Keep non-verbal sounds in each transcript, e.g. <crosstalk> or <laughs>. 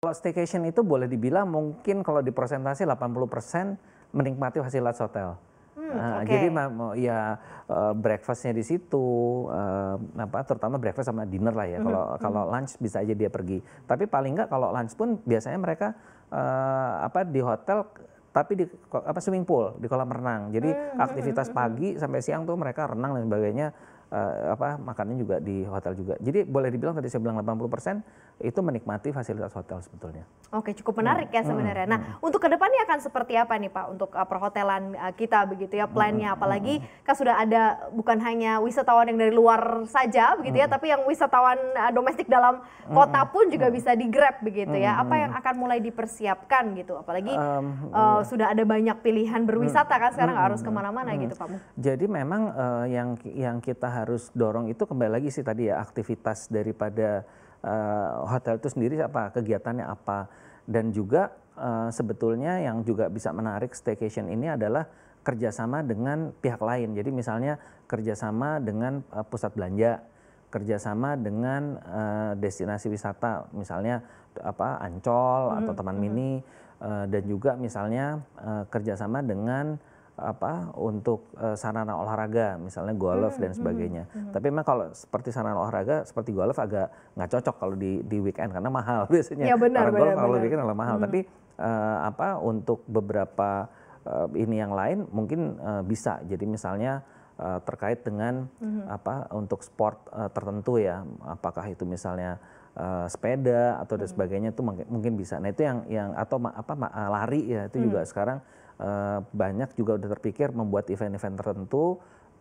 Kalau staycation itu boleh dibilang mungkin kalau di presentasi 80% menikmati fasilitas hotel. Hmm, nah, okay. Jadi ya uh, breakfastnya di situ, eh, apa terutama breakfast sama dinner lah ya. Hmm, kalau mm -hmm. kalau lunch bisa aja dia pergi. Tapi paling nggak kalau lunch pun biasanya mereka uh, apa di hotel tapi di apa swimming pool di kolam renang. Jadi mm -hmm. aktivitas hmm, hmm, pagi sampai siang tuh mereka renang dan sebagainya uh, apa makannya juga di hotel juga. Jadi boleh dibilang tadi saya bilang 80% itu menikmati fasilitas hotel sebetulnya. Oke, cukup menarik ya sebenarnya. Nah, hmm. untuk kedepannya akan seperti apa nih Pak untuk uh, perhotelan uh, kita begitu ya, plannya apalagi kan sudah ada bukan hanya wisatawan yang dari luar saja begitu ya, tapi yang wisatawan uh, domestik dalam kota pun juga hmm. bisa digrab begitu ya. Apa yang akan mulai dipersiapkan gitu, apalagi um, uh, iya. sudah ada banyak pilihan berwisata kan sekarang nggak harus kemana-mana gitu Pak. Jadi memang uh, yang yang kita harus dorong itu kembali lagi sih tadi ya aktivitas daripada uh, hotel itu sendiri apa kegiatannya apa dan juga uh, sebetulnya yang juga bisa menarik staycation ini adalah kerjasama dengan pihak lain jadi misalnya kerjasama dengan uh, pusat belanja kerjasama dengan uh, destinasi wisata misalnya apa Ancol mm -hmm. atau Taman hmm. Mini uh, dan juga misalnya uh, kerjasama dengan apa untuk uh, sarana olahraga misalnya golf hmm, dan hmm, sebagainya. Hmm, hmm. Tapi memang kalau seperti sarana olahraga seperti golf agak nggak cocok kalau di di weekend karena mahal <laughs> biasanya. Ya benar. benar golf benar, kalau weekend adalah mahal. Hmm. Tapi uh, apa untuk beberapa uh, ini yang lain mungkin uh, bisa. Jadi misalnya uh, terkait dengan -hmm. apa untuk sport uh, tertentu ya, apakah itu misalnya uh, sepeda atau dan sebagainya itu mungkin bisa. Nah itu yang yang atau ma, apa ma, eh, lari ya itu hmm. juga sekarang uh, banyak juga udah terpikir membuat event-event tertentu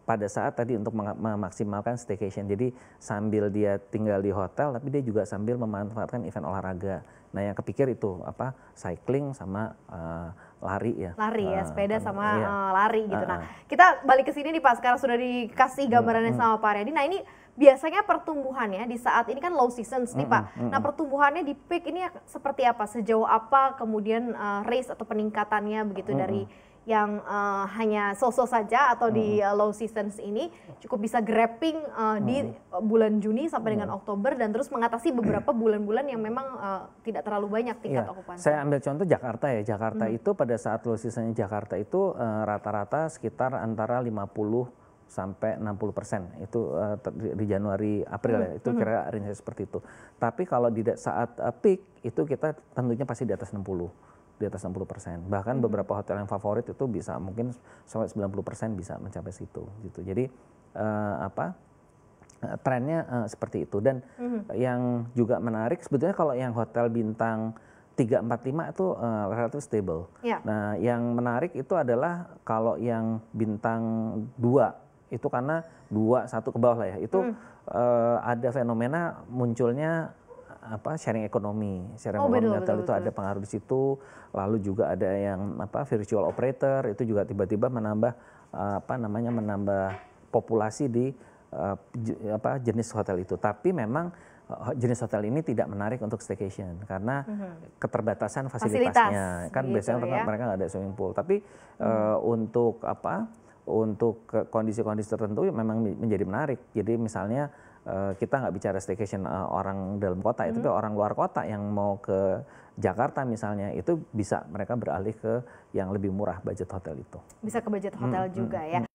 pada saat tadi untuk memaksimalkan staycation. Jadi sambil dia tinggal di hotel tapi dia juga sambil memanfaatkan event olahraga. Nah yang kepikir itu apa cycling sama uh, lari ya. Lari ya, sepeda sama iya. uh, lari gitu. Uh, nah, kita balik ke sini nih Pak, sekarang sudah dikasih gambarannya hmm, sama Pak Redi Nah, ini biasanya pertumbuhannya di saat ini kan low seasons nih mm -hmm. Pak. Nah pertumbuhannya di peak ini seperti apa? Sejauh apa kemudian uh, eh, race atau peningkatannya begitu mm -hmm. dari yang uh, hanya sosok saja atau mm -hmm. di uh, low seasons ini cukup bisa grabbing uh, mm -hmm. di bulan Juni sampai mm -hmm. dengan Oktober dan terus mengatasi beberapa bulan-bulan yang memang uh, tidak terlalu banyak tingkat yeah. okupansi. Saya ambil contoh Jakarta ya. Jakarta mm -hmm. itu pada saat low seasonnya Jakarta itu rata-rata uh, sekitar antara 50 sampai 60 persen itu uh, di Januari April ya, hmm. ya itu hmm. kira range seperti itu. Tapi kalau di saat uh, peak itu kita tentunya pasti di atas 60 di atas 60 persen. Bahkan hmm. beberapa hotel yang favorit itu bisa mungkin sampai 90 persen bisa mencapai situ gitu. Jadi uh, apa trennya uh, seperti itu dan hmm. yang juga menarik sebetulnya kalau yang hotel bintang 345 itu uh, relatif stable. Ya. Nah, yang menarik itu adalah kalau yang bintang 2 itu karena dua satu ke bawah lah ya itu hmm. uh, ada fenomena munculnya apa sharing ekonomi, sharing oh, ekonomi hotel itu betul. ada pengaruh di situ. Lalu juga ada yang apa virtual operator itu juga tiba-tiba menambah eh, apa namanya menambah populasi di uh, apa jenis hotel itu. Tapi memang jenis hotel ini tidak menarik untuk staycation karena mm-hmm. keterbatasan fasilitasnya Fasilitas, kan gitu biasanya ya. mereka nggak ada swimming pool tapi mm-hmm. uh, untuk apa untuk kondisi-kondisi tertentu ya memang menjadi menarik. Jadi misalnya eh, kita nggak bicara staycation eh, orang dalam kota, ya, hmm. itu orang luar kota yang mau ke Jakarta misalnya itu bisa mereka beralih ke yang lebih murah budget hotel itu. Bisa ke budget hotel hmm, juga hmm, ya. Hmm,